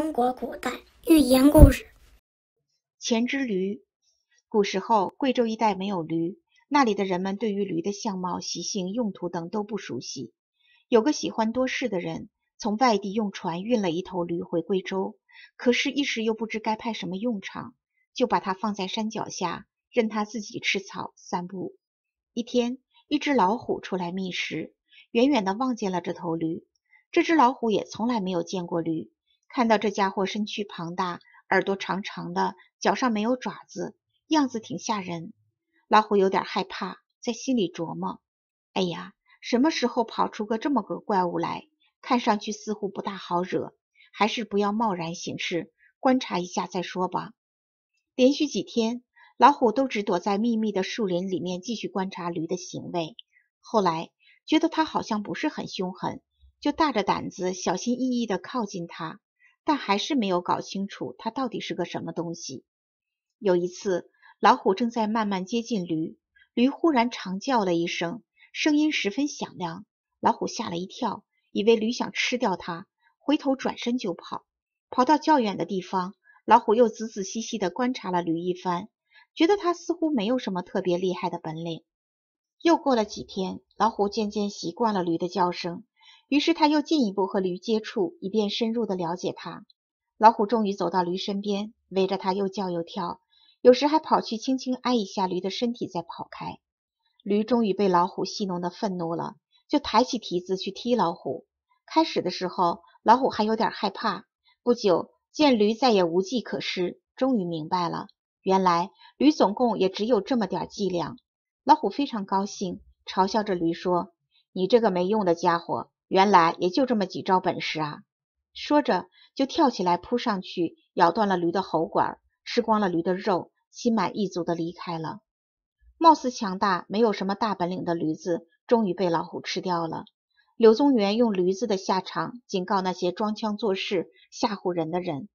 中国古代寓言故事《黔之驴》。古时候，贵州一带没有驴，那里的人们对于驴的相貌、习性、用途等都不熟悉。有个喜欢多事的人，从外地用船运了一头驴回贵州，可是，一时又不知该派什么用场，就把它放在山脚下，任它自己吃草、散步。一天，一只老虎出来觅食，远远地望见了这头驴。这只老虎也从来没有见过驴。看到这家伙身躯庞大，耳朵长长的，脚上没有爪子，样子挺吓人。老虎有点害怕，在心里琢磨：“哎呀，什么时候跑出个这么个怪物来？看上去似乎不大好惹，还是不要贸然行事，观察一下再说吧。”连续几天，老虎都只躲在密密的树林里面继续观察驴的行为。后来觉得它好像不是很凶狠，就大着胆子小心翼翼地靠近它。但还是没有搞清楚它到底是个什么东西。有一次，老虎正在慢慢接近驴，驴忽然长叫了一声，声音十分响亮，老虎吓了一跳，以为驴想吃掉它，回头转身就跑。跑到较远的地方，老虎又仔仔细细的观察了驴一番，觉得它似乎没有什么特别厉害的本领。又过了几天，老虎渐渐习惯了驴的叫声。于是他又进一步和驴接触，以便深入的了解它。老虎终于走到驴身边，围着它又叫又跳，有时还跑去轻轻挨一下驴的身体，再跑开。驴终于被老虎戏弄的愤怒了，就抬起蹄子去踢老虎。开始的时候，老虎还有点害怕，不久见驴再也无计可施，终于明白了，原来驴总共也只有这么点伎俩。老虎非常高兴，嘲笑着驴说：“你这个没用的家伙！”原来也就这么几招本事啊！说着就跳起来扑上去，咬断了驴的喉管，吃光了驴的肉，心满意足的离开了。貌似强大没有什么大本领的驴子，终于被老虎吃掉了。柳宗元用驴子的下场，警告那些装腔作势吓唬人的人。